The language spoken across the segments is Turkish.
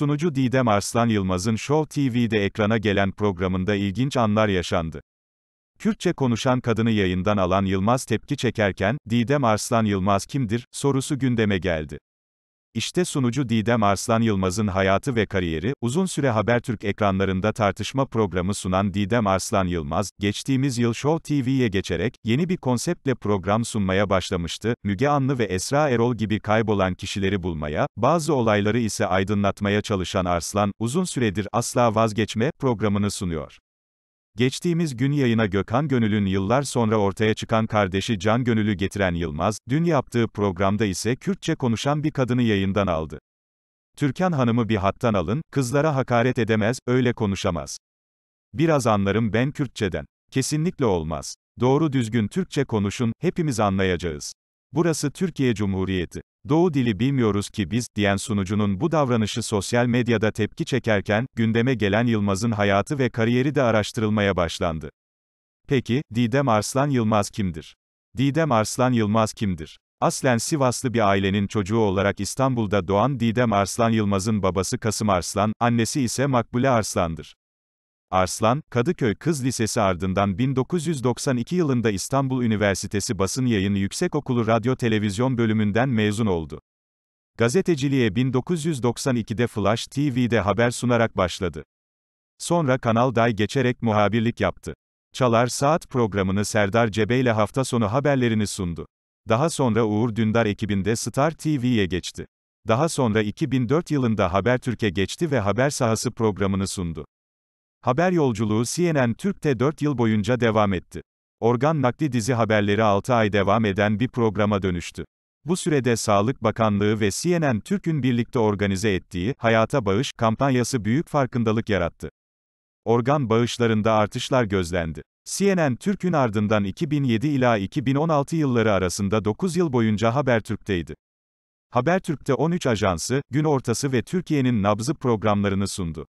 Sunucu Didem Arslan Yılmaz'ın Show TV'de ekrana gelen programında ilginç anlar yaşandı. Kürtçe konuşan kadını yayından alan Yılmaz tepki çekerken, Didem Arslan Yılmaz kimdir, sorusu gündeme geldi. İşte sunucu Didem Arslan Yılmaz'ın hayatı ve kariyeri, uzun süre Habertürk ekranlarında tartışma programı sunan Didem Arslan Yılmaz, geçtiğimiz yıl Show TV'ye geçerek, yeni bir konseptle program sunmaya başlamıştı, Müge Anlı ve Esra Erol gibi kaybolan kişileri bulmaya, bazı olayları ise aydınlatmaya çalışan Arslan, uzun süredir asla vazgeçme, programını sunuyor. Geçtiğimiz gün yayına Gökhan Gönül'ün yıllar sonra ortaya çıkan kardeşi Can Gönül'ü getiren Yılmaz, dün yaptığı programda ise Kürtçe konuşan bir kadını yayından aldı. Türkan Hanım'ı bir hattan alın, kızlara hakaret edemez, öyle konuşamaz. Biraz anlarım ben Kürtçeden. Kesinlikle olmaz. Doğru düzgün Türkçe konuşun, hepimiz anlayacağız. Burası Türkiye Cumhuriyeti. Doğu dili bilmiyoruz ki biz, diyen sunucunun bu davranışı sosyal medyada tepki çekerken, gündeme gelen Yılmaz'ın hayatı ve kariyeri de araştırılmaya başlandı. Peki, Didem Arslan Yılmaz kimdir? Didem Arslan Yılmaz kimdir? Aslen Sivaslı bir ailenin çocuğu olarak İstanbul'da doğan Didem Arslan Yılmaz'ın babası Kasım Arslan, annesi ise Makbule Arslan'dır. Arslan, Kadıköy Kız Lisesi ardından 1992 yılında İstanbul Üniversitesi Basın Yayın Yüksek Okulu Radyo Televizyon bölümünden mezun oldu. Gazeteciliğe 1992'de Flash TV'de haber sunarak başladı. Sonra Kanal Day geçerek muhabirlik yaptı. Çalar Saat programını Serdar Cebe ile hafta sonu haberlerini sundu. Daha sonra Uğur Dündar ekibinde Star TV'ye geçti. Daha sonra 2004 yılında Habertürk'e geçti ve haber sahası programını sundu. Haber yolculuğu CNN Türk'te 4 yıl boyunca devam etti. Organ nakli dizi haberleri 6 ay devam eden bir programa dönüştü. Bu sürede Sağlık Bakanlığı ve CNN Türk'ün birlikte organize ettiği Hayata Bağış kampanyası büyük farkındalık yarattı. Organ bağışlarında artışlar gözlendi. CNN Türk'ün ardından 2007 ila 2016 yılları arasında 9 yıl boyunca Habertürk'teydi. Habertürk'te 13 ajansı, gün ortası ve Türkiye'nin nabzı programlarını sundu.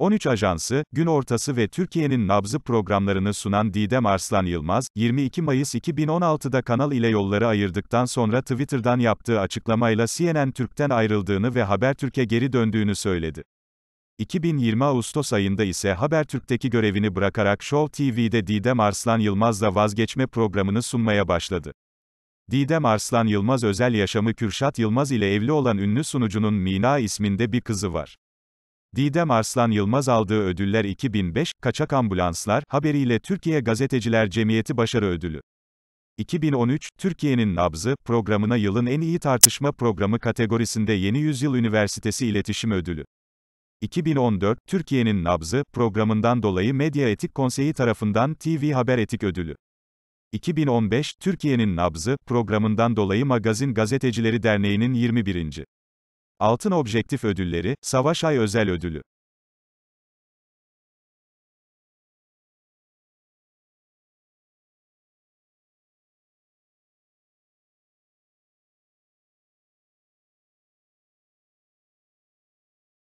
13 Ajansı, gün ortası ve Türkiye'nin nabzı programlarını sunan Didem Arslan Yılmaz, 22 Mayıs 2016'da kanal ile yolları ayırdıktan sonra Twitter'dan yaptığı açıklamayla CNN Türk'ten ayrıldığını ve Habertürk'e geri döndüğünü söyledi. 2020 Ağustos ayında ise Habertürk'teki görevini bırakarak Show TV'de Didem Arslan Yılmaz'la vazgeçme programını sunmaya başladı. Didem Arslan Yılmaz özel yaşamı Kürşat Yılmaz ile evli olan ünlü sunucunun Mina isminde bir kızı var. Didem Arslan Yılmaz aldığı ödüller 2005, Kaçak Ambulanslar, haberiyle Türkiye Gazeteciler Cemiyeti Başarı Ödülü. 2013, Türkiye'nin Nabzı, programına yılın en iyi tartışma programı kategorisinde Yeni Yüzyıl Üniversitesi İletişim Ödülü. 2014, Türkiye'nin Nabzı, programından dolayı Medya Etik Konseyi tarafından TV Haber Etik Ödülü. 2015, Türkiye'nin Nabzı, programından dolayı Magazin Gazetecileri Derneği'nin 21. Altın Objektif Ödülleri, Savaş Ay Özel Ödülü